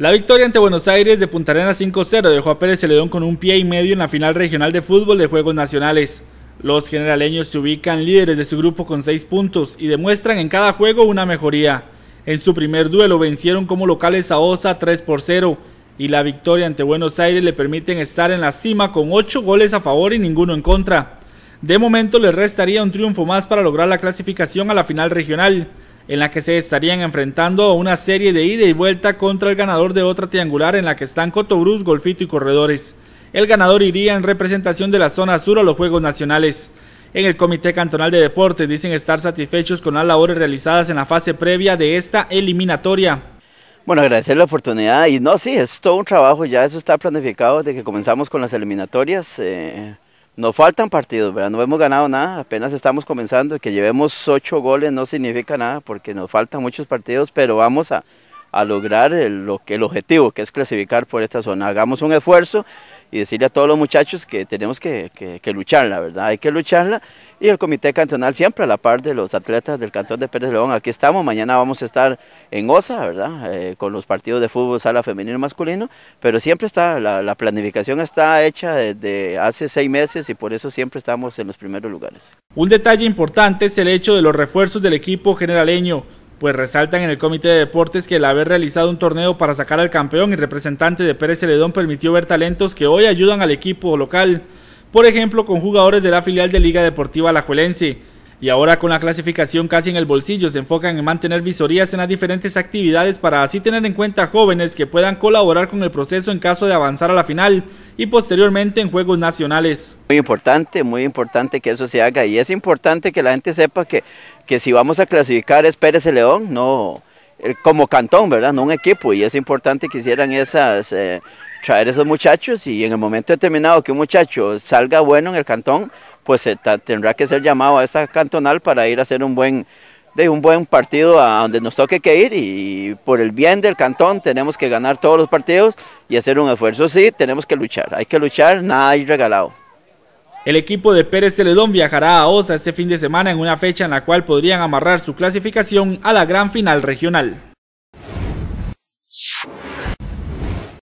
La victoria ante Buenos Aires de Punta Arenas 5-0 dejó a Pérez Celedón con un pie y medio en la final regional de fútbol de Juegos Nacionales. Los generaleños se ubican líderes de su grupo con 6 puntos y demuestran en cada juego una mejoría. En su primer duelo vencieron como locales a Osa 3 por 0 y la victoria ante Buenos Aires le permiten estar en la cima con 8 goles a favor y ninguno en contra. De momento les restaría un triunfo más para lograr la clasificación a la final regional en la que se estarían enfrentando a una serie de ida y vuelta contra el ganador de otra triangular en la que están Cotobruz, Golfito y Corredores. El ganador iría en representación de la zona sur a los Juegos Nacionales. En el Comité Cantonal de Deportes dicen estar satisfechos con las labores realizadas en la fase previa de esta eliminatoria. Bueno, agradecer la oportunidad y no, sí, es todo un trabajo, ya eso está planificado desde que comenzamos con las eliminatorias. Eh, nos faltan partidos, ¿verdad? No hemos ganado nada, apenas estamos comenzando. Que llevemos ocho goles no significa nada porque nos faltan muchos partidos, pero vamos a, a lograr el, lo que, el objetivo, que es clasificar por esta zona. Hagamos un esfuerzo y decirle a todos los muchachos que tenemos que, que, lucharla, ¿verdad? Hay que lucharla y el comité cantonal siempre a la par de los atletas del cantón de Pérez León. Aquí estamos, mañana vamos a estar en OSA, ¿verdad? Eh, con los partidos de fútbol sala femenino y masculino, pero siempre está, la, la planificación está hecha desde hace seis meses y por eso siempre estamos en los primeros lugares. Un detalle importante es el hecho de los refuerzos del equipo generaleño pues resaltan en el Comité de Deportes que el haber realizado un torneo para sacar al campeón y representante de Pérez Celedón permitió ver talentos que hoy ayudan al equipo local, por ejemplo con jugadores de la filial de Liga Deportiva Alajuelense, y ahora con la clasificación casi en el bolsillo se enfocan en mantener visorías en las diferentes actividades para así tener en cuenta jóvenes que puedan colaborar con el proceso en caso de avanzar a la final y posteriormente en Juegos Nacionales. Muy importante, muy importante que eso se haga y es importante que la gente sepa que, que si vamos a clasificar es Pérez el León, no eh, como cantón, ¿verdad? No un equipo y es importante que hicieran esas... Eh, traer esos muchachos y en el momento determinado que un muchacho salga bueno en el cantón, pues eh, tendrá que ser llamado a esta cantonal para ir a hacer un buen de un buen partido a donde nos toque que ir y por el bien del cantón tenemos que ganar todos los partidos y hacer un esfuerzo. Sí, tenemos que luchar, hay que luchar, nada hay regalado. El equipo de Pérez Celedón viajará a Osa este fin de semana en una fecha en la cual podrían amarrar su clasificación a la gran final regional.